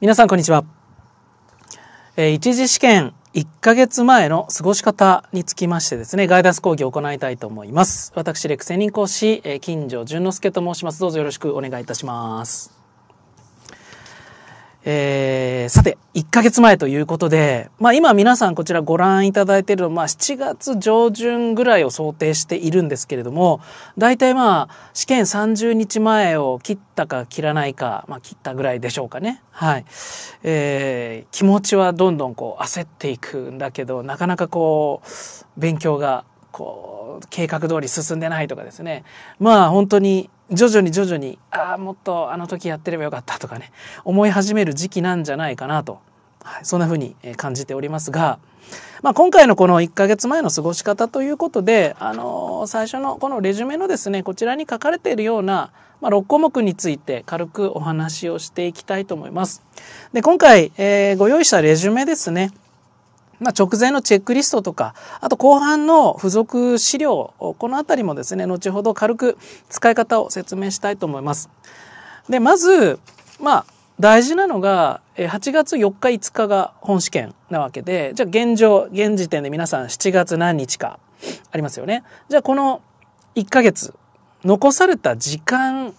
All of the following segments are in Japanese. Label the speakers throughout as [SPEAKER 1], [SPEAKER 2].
[SPEAKER 1] 皆さんこんにちは、えー、一次試験1ヶ月前の過ごし方につきましてですね、ガイダンス講義を行いたいと思います。私、レク専ン講師、えー、金城淳之介と申します。どうぞよろしくお願いいたします。えー、さて、1ヶ月前ということで、まあ今皆さんこちらご覧いただいているのは、まあ7月上旬ぐらいを想定しているんですけれども、大体まあ試験30日前を切ったか切らないか、まあ切ったぐらいでしょうかね。はい。えー、気持ちはどんどんこう焦っていくんだけど、なかなかこう、勉強がこう、計画通り進んでないとかですね。まあ本当に徐々に徐々にああもっとあの時やってればよかったとかね思い始める時期なんじゃないかなと、はい、そんな風に感じておりますが、まあ、今回のこの1ヶ月前の過ごし方ということで、あのー、最初のこのレジュメのですねこちらに書かれているようなまあ、6項目について軽くお話をしていきたいと思います。で、今回、えー、ご用意したレジュメですね。まあ、直前のチェックリストとか、あと後半の付属資料、このあたりもですね、後ほど軽く使い方を説明したいと思います。で、まず、まあ、大事なのが、8月4日5日が本試験なわけで、じゃあ現状、現時点で皆さん7月何日かありますよね。じゃあこの1ヶ月、残された時間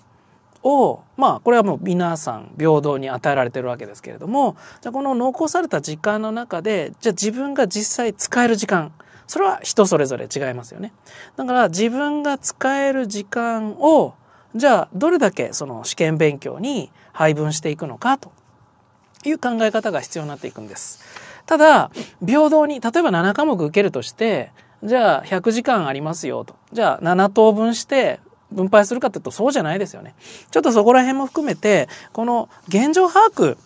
[SPEAKER 1] を、まあ、これはもう皆さん平等に与えられてるわけですけれども、じゃこの残された時間の中で、じゃあ自分が実際使える時間、それは人それぞれ違いますよね。だから自分が使える時間を、じゃあどれだけその試験勉強に配分していくのかという考え方が必要になっていくんです。ただ、平等に、例えば7科目受けるとして、じゃあ100時間ありますよと。じゃあ7等分して分配するかっていうとそうじゃないですよね。ちょっとそこら辺も含めて、この現状把握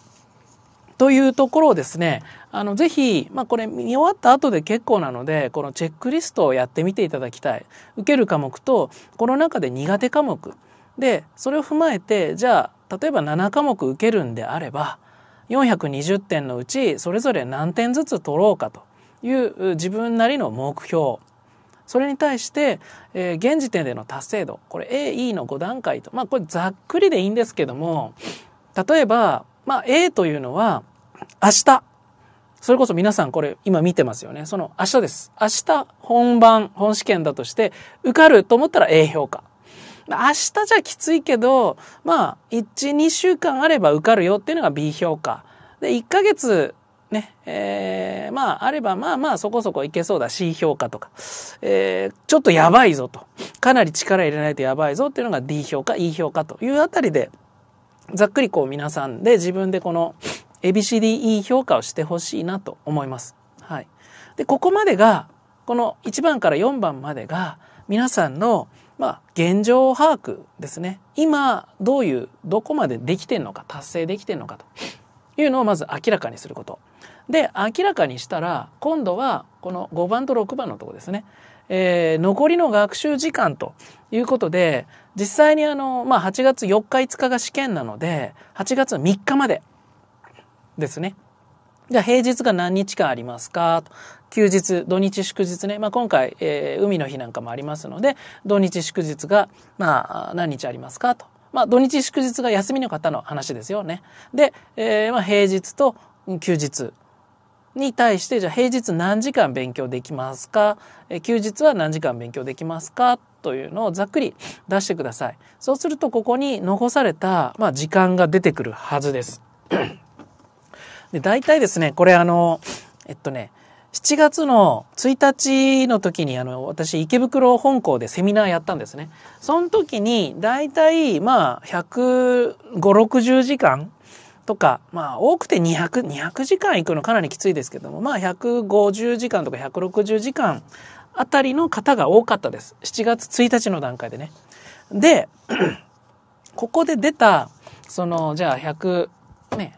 [SPEAKER 1] というところをですね、あの、ぜひ、まあ、これ見終わった後で結構なので、このチェックリストをやってみていただきたい。受ける科目と、この中で苦手科目。で、それを踏まえて、じゃあ、例えば7科目受けるんであれば、420点のうち、それぞれ何点ずつ取ろうかという自分なりの目標。それに対して、えー、現時点での達成度、これ A、E の5段階と、まあこれざっくりでいいんですけども、例えば、まあ A というのは、明日、それこそ皆さんこれ今見てますよね。その明日です。明日本番、本試験だとして受かると思ったら A 評価。明日じゃきついけど、まあ1、2週間あれば受かるよっていうのが B 評価。で、1ヶ月ね、えー、まあ、あれば、まあまあ、そこそこいけそうだ C 評価とか、えー、ちょっとやばいぞと、かなり力入れないとやばいぞっていうのが D 評価、E 評価というあたりで、ざっくりこう皆さんで自分でこの ABCDE 評価をしてほしいなと思います。はい。で、ここまでが、この1番から4番までが、皆さんの、まあ、現状把握ですね。今、どういう、どこまでできてんのか、達成できてんのかというのをまず明らかにすること。で明らかにしたら今度はこの5番と6番のとこですね、えー、残りの学習時間ということで実際にあの、まあ、8月4日5日が試験なので8月3日までですね。じゃあ平日が何日間ありますかと休日、土日祝日ね。まあ、今回、えー、海の日なんかもありますので、土日祝日が、まあ、何日ありますかと。まあ、土日祝日が休みの方の話ですよね。で、えー、まあ、平日と休日に対して、じゃあ平日何時間勉強できますか、え休日は何時間勉強できますかというのをざっくり出してください。そうすると、ここに残された、まあ、時間が出てくるはずです。で大体ですね、これあの、えっとね、7月の1日の時にあの私池袋本校でセミナーやったんですね。その時に大体まあ1 5 60時間とか、まあ多くて200、200時間行くのかなりきついですけども、まあ150時間とか160時間あたりの方が多かったです。7月1日の段階でね。で、ここで出た、その、じゃあ100、ね、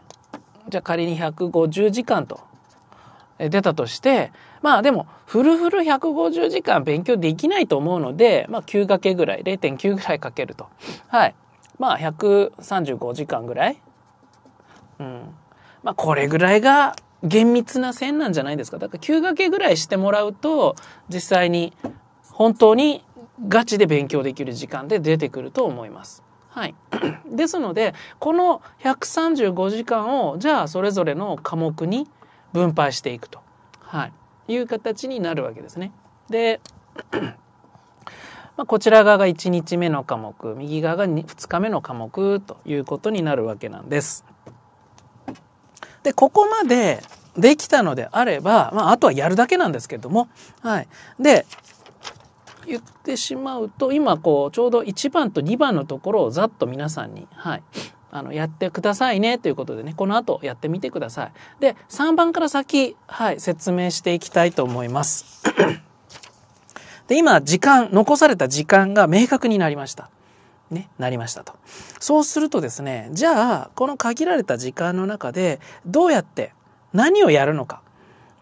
[SPEAKER 1] じゃあ仮に150時間と出たとして、まあでも、フルフル150時間勉強できないと思うので、まあ9掛けぐらい、0.9ぐらいかけると。はい。まあ135時間ぐらいうん。まあ、これぐらいが厳密な線なんじゃないですか。だから、9掛けぐらいしてもらうと、実際に、本当にガチで勉強できる時間で出てくると思います。はい。ですので、この135時間を、じゃあ、それぞれの科目に分配していくと。はい。いう形になるわけですね。で、まあ、こちら側が1日目の科目、右側が 2, 2日目の科目ということになるわけなんです。で、ここまでできたのであれば、まあ、あとはやるだけなんですけれども、はい。で、言ってしまうと、今、こう、ちょうど1番と2番のところをざっと皆さんに、はい。あの、やってくださいね、ということでね、この後やってみてください。で、3番から先、はい、説明していきたいと思います。で、今、時間、残された時間が明確になりました。ね、なりましたと。そうするとですね、じゃあ、この限られた時間の中で、どうやって何をやるのか、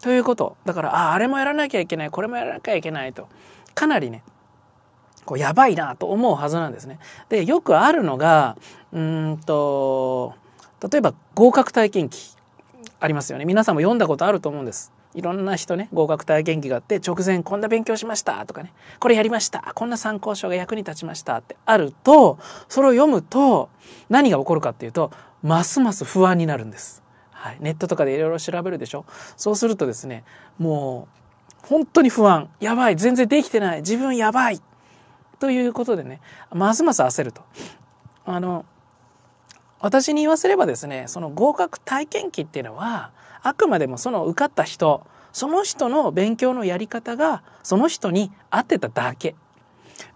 [SPEAKER 1] ということ。だから、ああ、あれもやらなきゃいけない、これもやらなきゃいけないと、かなりね、こう、やばいなと思うはずなんですね。で、よくあるのが、うんと、例えば合格体験記ありますよね。皆さんも読んだことあると思うんです。いろんな人ね合格体験記があって直前こんな勉強しましたとかねこれやりましたこんな参考書が役に立ちましたってあるとそれを読むと何が起こるかっていうとますます不安になるんです。はい、ネットとかでいろいろ調べるでしょそうするとですねもう本当に不安やばい全然できてない自分やばいということでねますます焦ると。あの私に言わせればですねその合格体験記っていうのはあくまでもその受かった人、その人の勉強のやり方がその人に合ってただけ。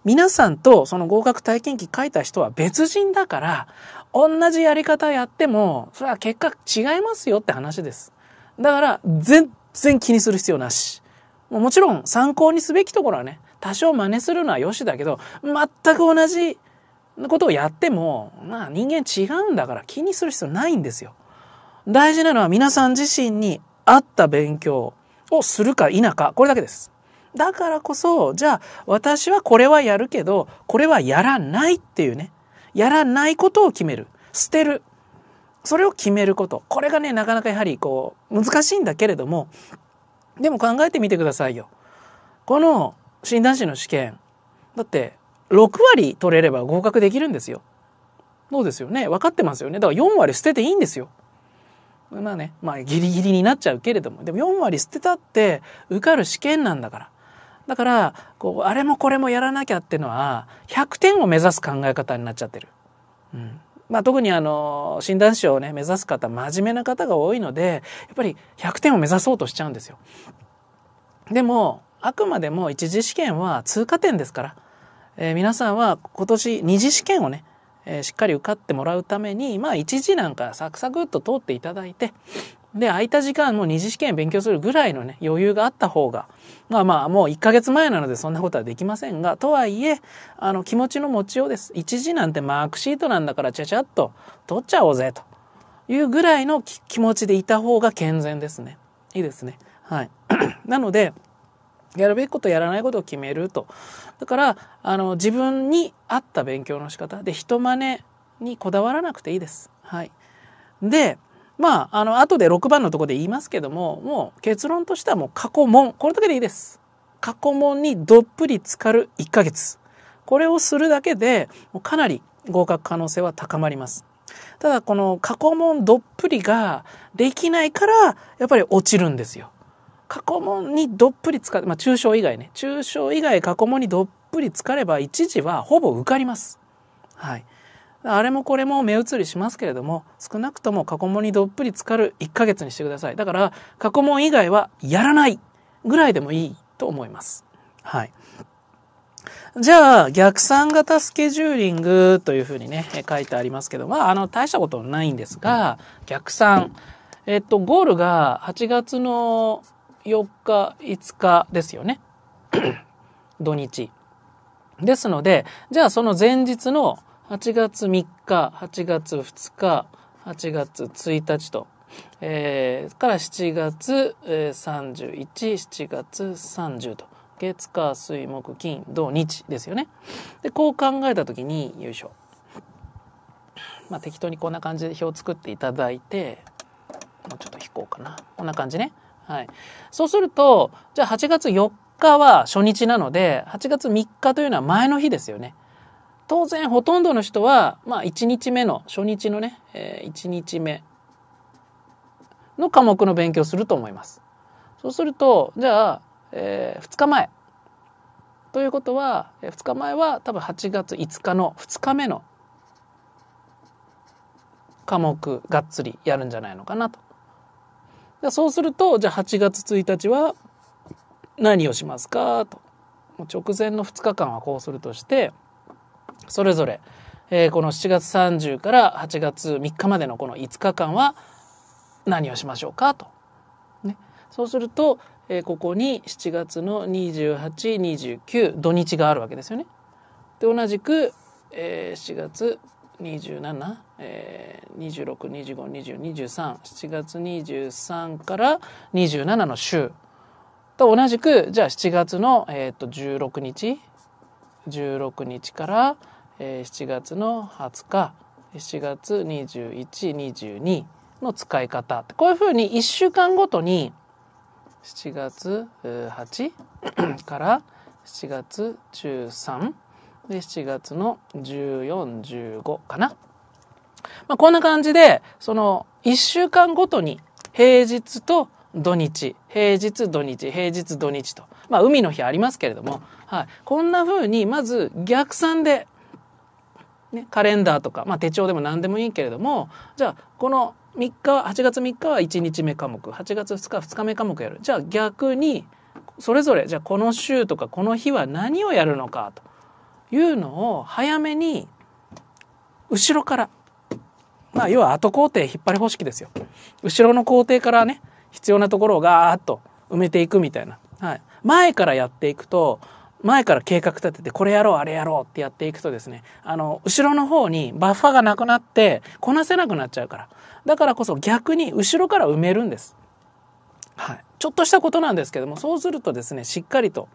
[SPEAKER 1] 皆さんとその合格体験記書いた人は別人だから、同じやり方やっても、それは結果違いますよって話です。だから、全然気にする必要なし。もちろん参考にすべきところはね、多少真似するのはよしだけど、全く同じことをやっても、まあ人間違うんだから気にする必要ないんですよ。大事なのは皆さん自身に合った勉強をするか否か、これだけです。だからこそ、じゃあ私はこれはやるけど、これはやらないっていうね。やらないことを決める。捨てる。それを決めること。これがね、なかなかやはりこう、難しいんだけれども、でも考えてみてくださいよ。この診断士の試験、だって6割取れれば合格できるんですよ。そうですよね。分かってますよね。だから4割捨てていいんですよ。まあね、まあギリギリになっちゃうけれども、でも4割捨てたって受かる試験なんだから。だから、こう、あれもこれもやらなきゃってのは、100点を目指す考え方になっちゃってる。うん。まあ特にあの、診断士をね、目指す方、真面目な方が多いので、やっぱり100点を目指そうとしちゃうんですよ。でも、あくまでも一次試験は通過点ですから、えー、皆さんは今年二次試験をね、えー、しっかり受かってもらうために、まあ1時なんかサクサクっと通っていただいて、で、空いた時間も二次試験勉強するぐらいのね、余裕があった方が、まあまあ、もう1ヶ月前なのでそんなことはできませんが、とはいえ、あの、気持ちの持ちようです。一時なんてマークシートなんだからちゃちゃっと取っちゃおうぜ、というぐらいの気持ちでいた方が健全ですね。いいですね。はい。なので、やるべきことやらないことを決めると。だから、あの、自分に合った勉強の仕方で、人真似にこだわらなくていいです。はい。で、まあ、あの、後で6番のとこで言いますけども、もう結論としてはもう過去問。これだけでいいです。過去問にどっぷり浸かる1ヶ月。これをするだけで、もうかなり合格可能性は高まります。ただ、この過去問どっぷりができないから、やっぱり落ちるんですよ。過去問にどっぷり使って、まあ中小以外ね、中小以外過去問にどっぷり使れば一時はほぼ受かります。はい。あれもこれも目移りしますけれども、少なくとも過去問にどっぷり使かる1ヶ月にしてください。だから、過去問以外はやらないぐらいでもいいと思います。はい。じゃあ、逆算型スケジューリングというふうにね、書いてありますけど、まあ、あの、大したことないんですが、逆算。えっと、ゴールが8月の4日、5日ですよね。土日。ですので、じゃあその前日の8月3日、8月2日、8月1日と、えー、から7月、え31、7月30と、月、火、水、木、金、土、日ですよね。で、こう考えたときに、よいしょ。まあ、適当にこんな感じで表を作っていただいて、もうちょっと引こうかな。こんな感じね。はい。そうすると、じゃあ8月4日は初日なので、8月3日というのは前の日ですよね。当然ほとんどの人は、まあ1日目の、初日のね、えー、1日目の科目の勉強すると思います。そうすると、じゃあ、えー、2日前。ということは、えー、2日前は多分8月5日の2日目の科目がっつりやるんじゃないのかなとそうすると、じゃあ8月1日は何をしますかと。直前の2日間はこうするとして、それぞれ、えー、この7月30から8月3日までのこの5日間は何をしましょうかと。ね、そうすると、えー、ここに7月の28、29土日があるわけですよね。で同じく、えー、7月27、26、25、20、23、7月23から27の週と同じく、じゃあ7月の、えー、と16日、16日から、えー、7月の20日、7月21、22の使い方。こういうふうに1週間ごとに、7月8から7月13、で、7月の14、15かな。まあ、こんな感じで、その、1週間ごとに、平日と土日、平日土日、平日土日と、まあ、海の日ありますけれども、はい。こんな風に、まず逆算で、ね、カレンダーとか、まあ、手帳でも何でもいいけれども、じゃあ、この3日は、8月3日は1日目科目、8月2日は2日目科目やる。じゃあ、逆に、それぞれ、じゃあこの週とかこの日は何をやるのかと。いうのを早めに後ろから、まあ要は後工程引っ張り方式ですよ。後ろの工程からね、必要なところをガーッと埋めていくみたいな。はい。前からやっていくと、前から計画立てて、これやろう、あれやろうってやっていくとですね、あの、後ろの方にバッファがなくなって、こなせなくなっちゃうから。だからこそ逆に後ろから埋めるんです。はい。ちょっとしたことなんですけども、そうするとですね、しっかりと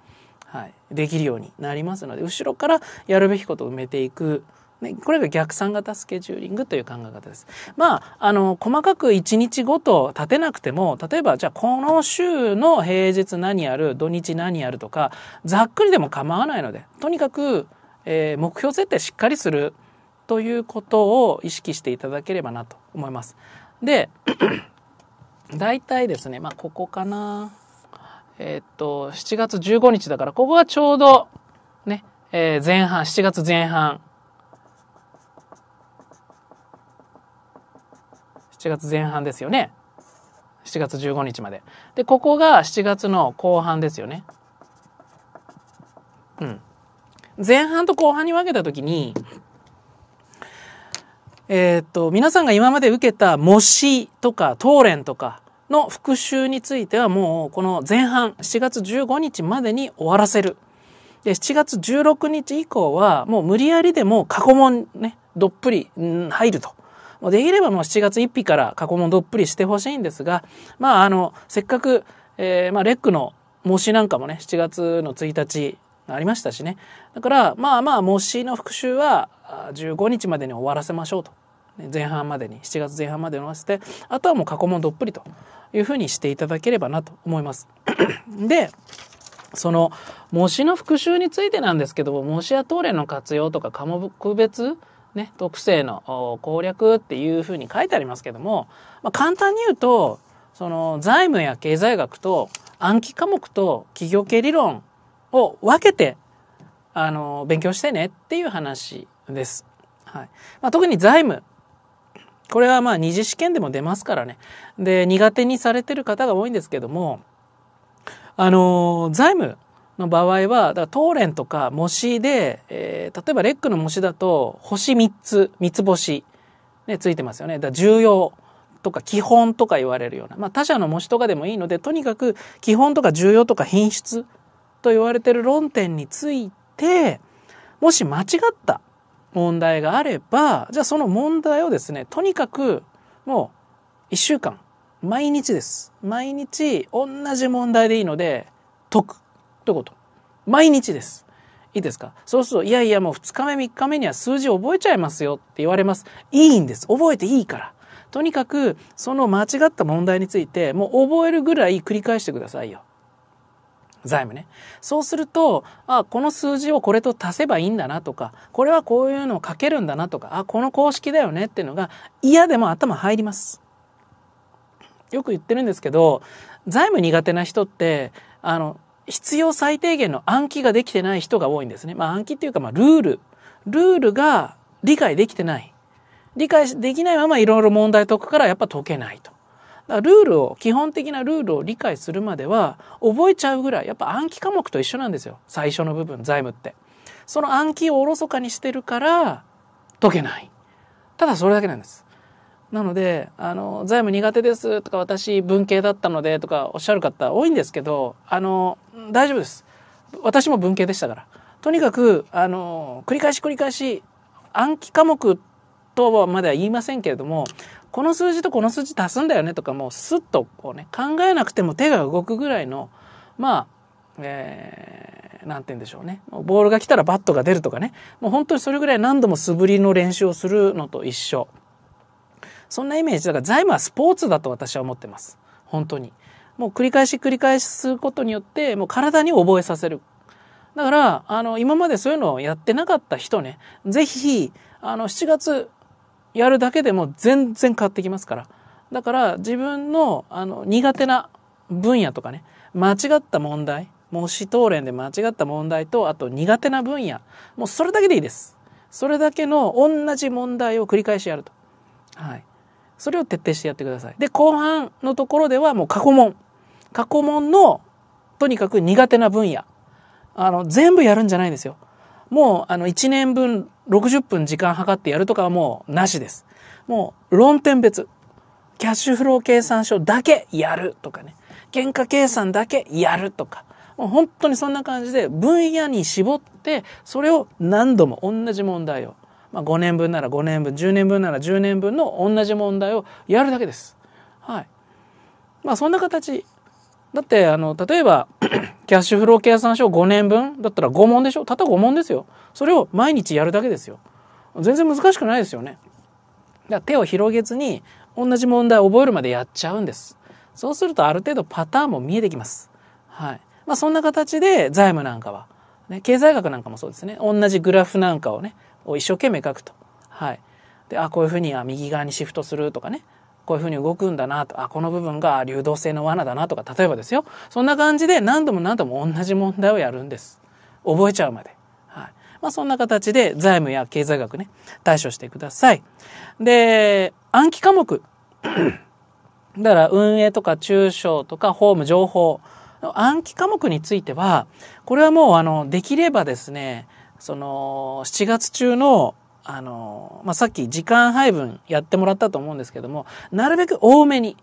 [SPEAKER 1] はい、できるようになりますので後ろからやるべきことを埋めていく。ね、これが逆算型スケジューリングという考え方です。まあ、あの、細かく1日ごと立てなくても、例えば、じゃあこの週の平日何やる、土日何やるとか、ざっくりでも構わないので、とにかく、えー、目標設定しっかりするということを意識していただければなと思います。で、大体ですね、まあ、ここかな。えー、っと、7月15日だから、ここはちょうど、ね、えー、前半、7月前半。7月前半ですよね。7月15日まで。で、ここが7月の後半ですよね。うん。前半と後半に分けたときに、えー、っと、皆さんが今まで受けた模試とか、答練とか、の復習についてはもうこの前半7月15日までに終わらせる。で、7月16日以降はもう無理やりでも過去問ね、どっぷり、入ると。できればもう7月1日から過去問どっぷりしてほしいんですが、まああの、せっかく、えー、まあレックの模試なんかもね、7月の1日ありましたしね。だから、まあまあ模試の復習は15日までに終わらせましょうと。前半までに7月前半までに合わせてあとはもう過去問どっぷりというふうにしていただければなと思います。でその模試の復習についてなんですけども模試や東例の活用とか科目別ね、特性の攻略っていうふうに書いてありますけども、まあ、簡単に言うとその財務や経済学と暗記科目と企業系理論を分けてあの勉強してねっていう話です。はいまあ、特に財務これはまあ二次試験でも出ますからね。で、苦手にされてる方が多いんですけども、あのー、財務の場合は、だから当連とか模試で、えー、例えばレックの模試だと、星3つ、三つ星、ね、ついてますよね。だ重要とか基本とか言われるような、まあ他社の模試とかでもいいので、とにかく基本とか重要とか品質と言われてる論点について、もし間違った問題があれば、じゃあその問題をですね、とにかくもう一週間、毎日です。毎日同じ問題でいいので解くってこと。毎日です。いいですかそうすると、いやいやもう二日目三日目には数字覚えちゃいますよって言われます。いいんです。覚えていいから。とにかくその間違った問題についてもう覚えるぐらい繰り返してくださいよ。財務ね。そうすると、あ、この数字をこれと足せばいいんだなとか、これはこういうのを書けるんだなとか、あ、この公式だよねっていうのが嫌でも頭入ります。よく言ってるんですけど、財務苦手な人って、あの、必要最低限の暗記ができてない人が多いんですね。まあ暗記っていうか、まあルール。ルールが理解できてない。理解できないままいろいろ問題解くからやっぱ解けないと。ルールを、基本的なルールを理解するまでは、覚えちゃうぐらい、やっぱ暗記科目と一緒なんですよ。最初の部分、財務って。その暗記をおろそかにしてるから、解けない。ただそれだけなんです。なので、あの、財務苦手ですとか、私文系だったのでとかおっしゃる方多いんですけど、あの、大丈夫です。私も文系でしたから。とにかく、あの、繰り返し繰り返し、暗記科目とはまでは言いませんけれども、この数字とこの数字足すんだよねとかもうスッとこうね、考えなくても手が動くぐらいの、まあ、えー、なんて言うんでしょうね。ボールが来たらバットが出るとかね。もう本当にそれぐらい何度も素振りの練習をするのと一緒。そんなイメージ。だから財務はスポーツだと私は思ってます。本当に。もう繰り返し繰り返しすることによって、もう体に覚えさせる。だから、あの、今までそういうのをやってなかった人ね、ぜひ、あの、7月、やるだけでも全然変わってきますから。だから自分のあの苦手な分野とかね、間違った問題、模試答練で間違った問題と、あと苦手な分野、もうそれだけでいいです。それだけの同じ問題を繰り返しやると。はい。それを徹底してやってください。で、後半のところではもう過去問。過去問の、とにかく苦手な分野。あの、全部やるんじゃないんですよ。もうあの1年分60分時間計ってやるとかはもうなしです。もう論点別。キャッシュフロー計算書だけやるとかね。原価計算だけやるとか。もう本当にそんな感じで分野に絞って、それを何度も同じ問題を。まあ5年分なら5年分、10年分なら10年分の同じ問題をやるだけです。はい。まあそんな形。だって、あの、例えば、キャッシュフロー計算書5年分だったら5問でしょたった5問ですよ。それを毎日やるだけですよ。全然難しくないですよね。だから手を広げずに同じ問題を覚えるまでやっちゃうんです。そうするとある程度パターンも見えてきます。はい。まあそんな形で財務なんかは、ね、経済学なんかもそうですね。同じグラフなんかをね、を一生懸命書くと。はい。で、あ、こういうふうには右側にシフトするとかね。こういうふうに動くんだなと、あ、この部分が流動性の罠だなとか、例えばですよ。そんな感じで何度も何度も同じ問題をやるんです。覚えちゃうまで。はい。まあそんな形で財務や経済学ね、対処してください。で、暗記科目。だから運営とか中小とか法務情報。暗記科目については、これはもうあの、できればですね、その、7月中のあの、まあ、さっき時間配分やってもらったと思うんですけども、なるべく多めに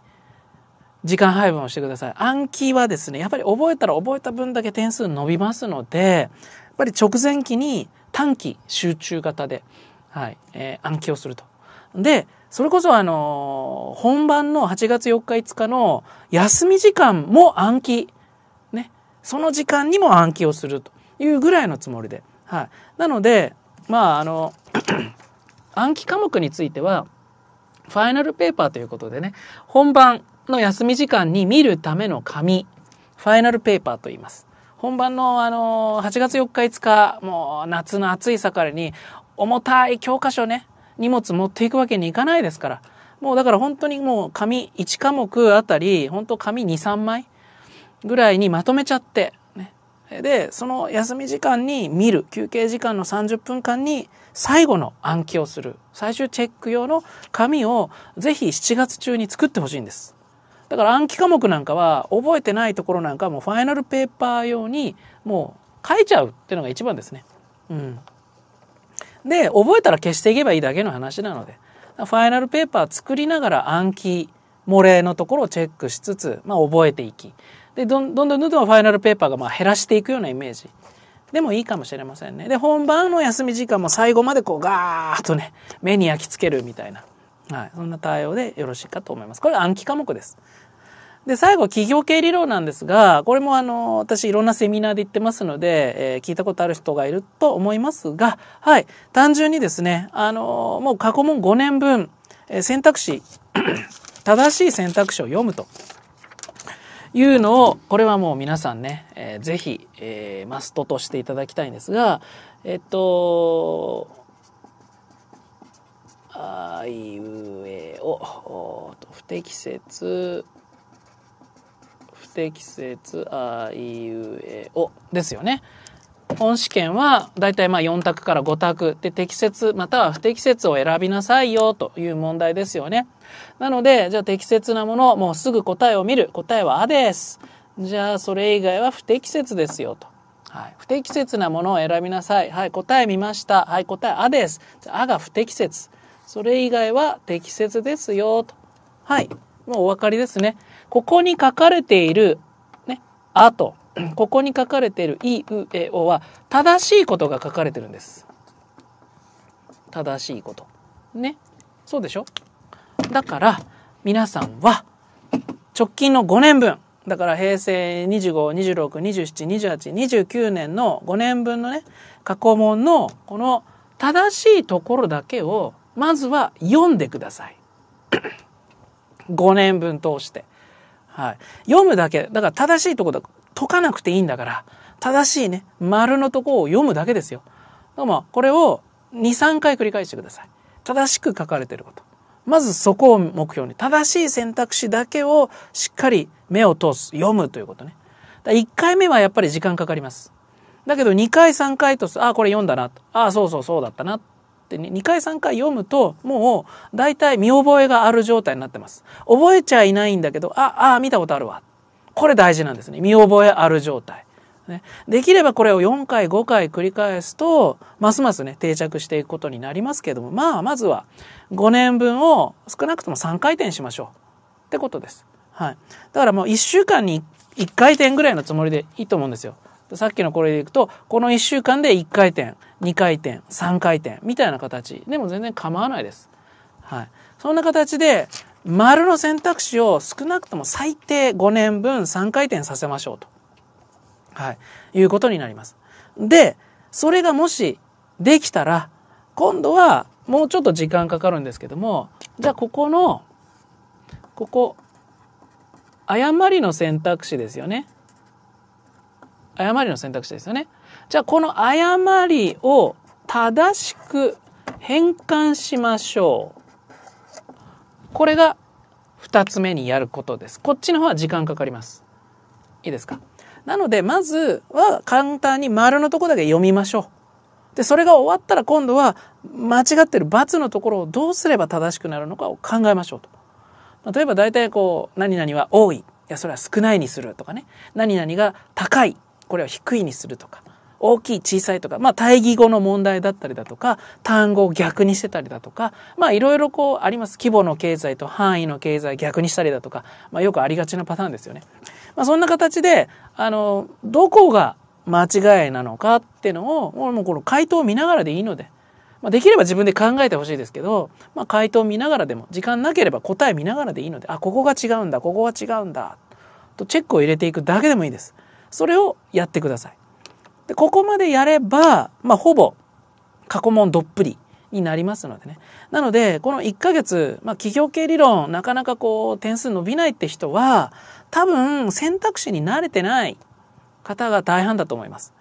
[SPEAKER 1] 時間配分をしてください。暗記はですね、やっぱり覚えたら覚えた分だけ点数伸びますので、やっぱり直前期に短期集中型で、はい、えー、暗記をすると。で、それこそあのー、本番の8月4日5日の休み時間も暗記。ね。その時間にも暗記をするというぐらいのつもりで。はい。なので、まああの、暗記科目については、ファイナルペーパーということでね、本番の休み時間に見るための紙、ファイナルペーパーと言います。本番のあの、8月4日5日、もう夏の暑い盛りに、重たい教科書ね、荷物持っていくわけにいかないですから。もうだから本当にもう紙1科目あたり、本当紙2、3枚ぐらいにまとめちゃって、で、その休み時間に見る、休憩時間の30分間に最後の暗記をする、最終チェック用の紙をぜひ7月中に作ってほしいんです。だから暗記科目なんかは覚えてないところなんかもファイナルペーパー用にもう書いちゃうっていうのが一番ですね。うん。で、覚えたら消していけばいいだけの話なので、ファイナルペーパー作りながら暗記、漏れのところをチェックしつつ、まあ覚えていき。でどんどんどんどんファイナルペーパーがまあ減らしていくようなイメージでもいいかもしれませんねで本番の休み時間も最後までこうガーッとね目に焼き付けるみたいな、はい、そんな対応でよろしいかと思いますこれ暗記科目ですで、最後、企業経理論なんですが、これもあの、私いろんなセミナーで言ってますので、えー、聞いたことある人がいると思いますが、はい、単純にですね、あの、もう過去問5年分、えー、選択肢 正しい選択肢を読むと。いうのを、これはもう皆さんね、えー、ぜひ、えー、マストとしていただきたいんですが、えっと、あいうえお、不適切、不適切、あいうえおですよね。本試験は大体まあ4択から5択で適切または不適切を選びなさいよという問題ですよね。なので、じゃあ適切なもの、をもうすぐ答えを見る。答えはあです。じゃあそれ以外は不適切ですよと。はい、不適切なものを選びなさい。はい、答え見ました。はい、答えあです。あが不適切。それ以外は適切ですよと。はい、もうお分かりですね。ここに書かれている、ね、あと、ここに書かれているい、う、え、おは、正しいことが書かれてるんです。正しいこと。ね。そうでしょだから、皆さんは、直近の5年分、だから平成25、26、27、28、29年の5年分のね、過去問の、この正しいところだけを、まずは読んでください。5 年分通して。はい。読むだけ。だから正しいところだ。解かなくていいんだから、正しいね、丸のとこを読むだけですよ。だからまあ、これを2、3回繰り返してください。正しく書かれてること。まずそこを目標に、正しい選択肢だけをしっかり目を通す、読むということね。だ1回目はやっぱり時間かかります。だけど2回3回と、ああ、これ読んだな、ああ、そうそうそうだったなって2回3回読むと、もう大体見覚えがある状態になってます。覚えちゃいないんだけど、ああ、見たことあるわ。これ大事なんですね。見覚えある状態。ね、できればこれを4回5回繰り返すと、ますますね、定着していくことになりますけども、まあ、まずは5年分を少なくとも3回転しましょう。ってことです。はい。だからもう1週間に1回転ぐらいのつもりでいいと思うんですよ。さっきのこれでいくと、この1週間で1回転、2回転、3回転、みたいな形でも全然構わないです。はい。そんな形で、丸の選択肢を少なくとも最低5年分3回転させましょうと。はい。いうことになります。で、それがもしできたら、今度はもうちょっと時間かかるんですけども、じゃあここの、ここ、誤りの選択肢ですよね。誤りの選択肢ですよね。じゃあこの誤りを正しく変換しましょう。これが2つ目にやることです。こっちの方は時間かかります。いいですかなので、まずは簡単に丸のとこだけ読みましょう。で、それが終わったら今度は間違ってる×のところをどうすれば正しくなるのかを考えましょうと。例えば大体こう、何々は多い。いや、それは少ないにするとかね。何々が高い。これを低いにするとか。大きい小さいとか、まあ対義語の問題だったりだとか、単語を逆にしてたりだとか、まあいろいろこうあります。規模の経済と範囲の経済逆にしたりだとか、まあよくありがちなパターンですよね。まあそんな形で、あの、どこが間違いなのかっていうのを、もうこの回答を見ながらでいいので、まあ、できれば自分で考えてほしいですけど、まあ、回答を見ながらでも、時間なければ答え見ながらでいいので、あ、ここが違うんだ、ここは違うんだ、とチェックを入れていくだけでもいいです。それをやってください。で、ここまでやれば、まあ、ほぼ過去問どっぷりになりますのでね。なので、この1ヶ月、まあ、企業系理論、なかなかこう、点数伸びないって人は、多分、選択肢に慣れてない方が大半だと思います。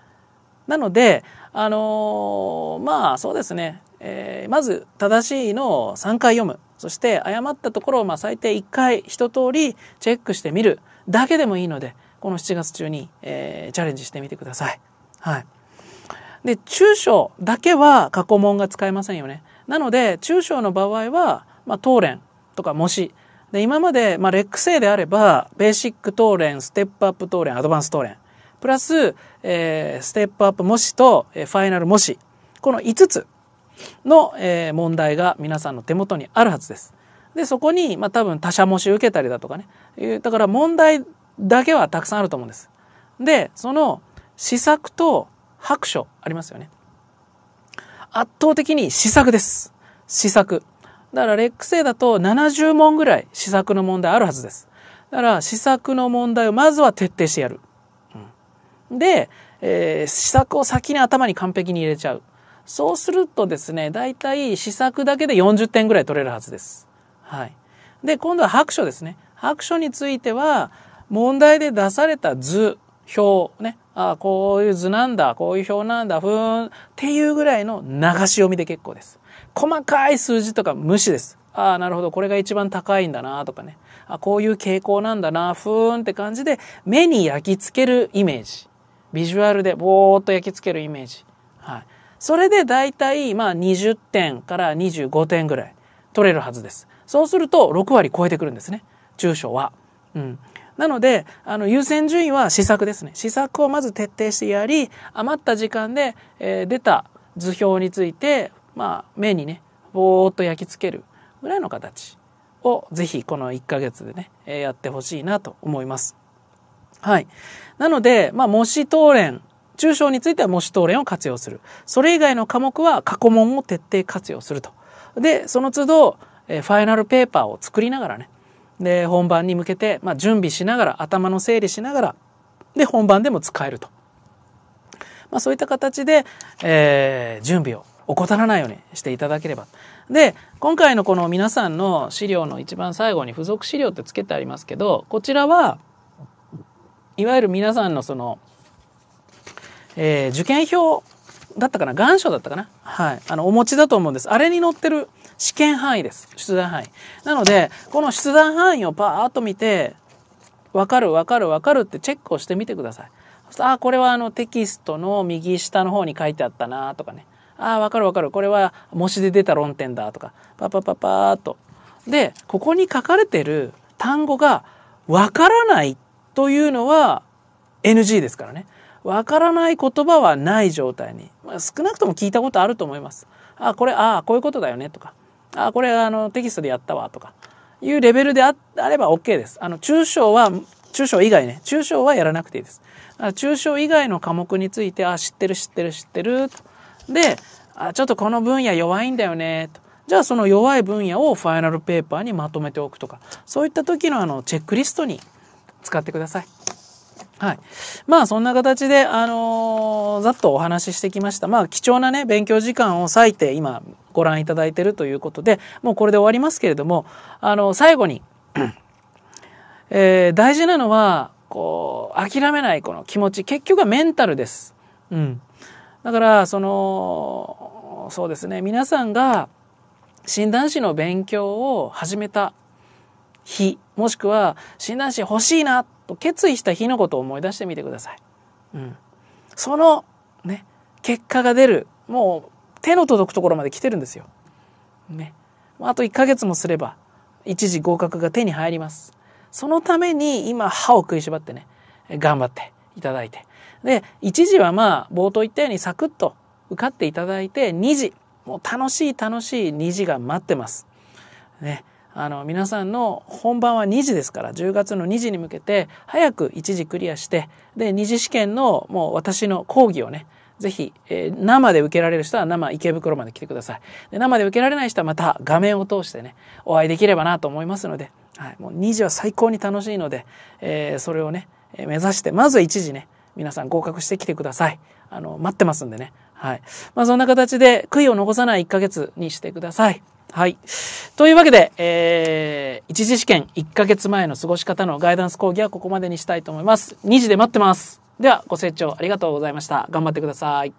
[SPEAKER 1] なので、あのー、まあ、そうですね。えー、まず、正しいのを3回読む。そして、誤ったところを、まあ、最低1回、一通りチェックしてみるだけでもいいので、この7月中に、えー、チャレンジしてみてください。はい。で、中小だけは過去問が使えませんよね。なので、中小の場合は、まあ、当連とか模試。で、今まで、まあ、レック生であれば、ベーシック当連、ステップアップ当連、アドバンス当連。プラス、えー、ステップアップ模試と、えー、ファイナル模試。この5つの、えー、問題が皆さんの手元にあるはずです。で、そこに、まあ、多分他者模試受けたりだとかね。だから問題だけはたくさんあると思うんです。で、その、試作と白書ありますよね。圧倒的に試作です。試作。だからレック生だと70問ぐらい試作の問題あるはずです。だから試作の問題をまずは徹底してやる。うん、で、えー、試作を先に頭に完璧に入れちゃう。そうするとですね、大体試作だけで40点ぐらい取れるはずです。はい。で、今度は白書ですね。白書については、問題で出された図、表、ね、ああ、こういう図なんだ、こういう表なんだ、ふーん、っていうぐらいの流し読みで結構です。細かい数字とか無視です。ああ、なるほど、これが一番高いんだな、とかね。あこういう傾向なんだな、ふーんって感じで、目に焼き付けるイメージ。ビジュアルでぼーっと焼き付けるイメージ。はい。それで大体、まあ20点から25点ぐらい取れるはずです。そうすると6割超えてくるんですね。中小は。うん。なので、あの、優先順位は試作ですね。試作をまず徹底してやり、余った時間で、えー、出た図表について、まあ、目にね、ぼーっと焼き付けるぐらいの形を、ぜひこの1ヶ月でね、えー、やってほしいなと思います。はい。なので、まあ、模試答練、中小については模試答練を活用する。それ以外の科目は過去問を徹底活用すると。で、その都度、えー、ファイナルペーパーを作りながらね、で本番に向けて、まあ、準備しながら頭の整理しながらで本番でも使えると、まあ、そういった形で、えー、準備を怠らないようにしていただければで今回のこの皆さんの資料の一番最後に付属資料ってつけてありますけどこちらはいわゆる皆さんのその、えー、受験票だったかな願書だったかなはいあのお持ちだと思うんですあれに載ってる試験範囲です。出題範囲。なので、この出題範囲をパーッと見て、わかるわかるわかるってチェックをしてみてください。あ、これはあのテキストの右下の方に書いてあったなとかね。あ、わかるわかる。これは模試で出た論点だとか。パパパパーっと。で、ここに書かれてる単語がわからないというのは NG ですからね。わからない言葉はない状態に。まあ、少なくとも聞いたことあると思います。あ、これ、ああ、こういうことだよねとか。あ、これあのテキストでやったわとかいうレベルであれば OK です。あの、中小は、中小以外ね、中小はやらなくていいです。中小以外の科目について、あ、知ってる知ってる知ってるで、あ、ちょっとこの分野弱いんだよねと。じゃあその弱い分野をファイナルペーパーにまとめておくとか、そういった時のあのチェックリストに使ってください。はい。まあそんな形で、あのー、ざっとお話ししてきました。まあ貴重なね、勉強時間を割いて今ご覧いただいてるということで、もうこれで終わりますけれども、あの、最後に、えー、大事なのは、こう、諦めないこの気持ち、結局はメンタルです。うん。だから、その、そうですね、皆さんが診断士の勉強を始めた日、もしくは診断士欲しいなと決意した日のことを思い出してみてください。うん。その、ね、結果が出る、もう手の届くところまで来てるんですよ。ね。あと1ヶ月もすれば、一時合格が手に入ります。そのために今歯を食いしばってね、頑張っていただいて。で、一時はまあ、冒頭言ったようにサクッと受かっていただいて、2時、もう楽しい楽しい2時が待ってます。ね。あの、皆さんの本番は2時ですから、10月の2時に向けて、早く1時クリアして、で、2次試験のもう私の講義をね、ぜひ、えー、生で受けられる人は生池袋まで来てください。で、生で受けられない人はまた画面を通してね、お会いできればなと思いますので、はい、もう2時は最高に楽しいので、えー、それをね、目指して、まずは1時ね、皆さん合格してきてください。あの、待ってますんでね。はい。まあ、そんな形で悔いを残さない1ヶ月にしてください。はい。というわけで、えー、一次試験1ヶ月前の過ごし方のガイダンス講義はここまでにしたいと思います。2時で待ってます。では、ご清聴ありがとうございました。頑張ってください。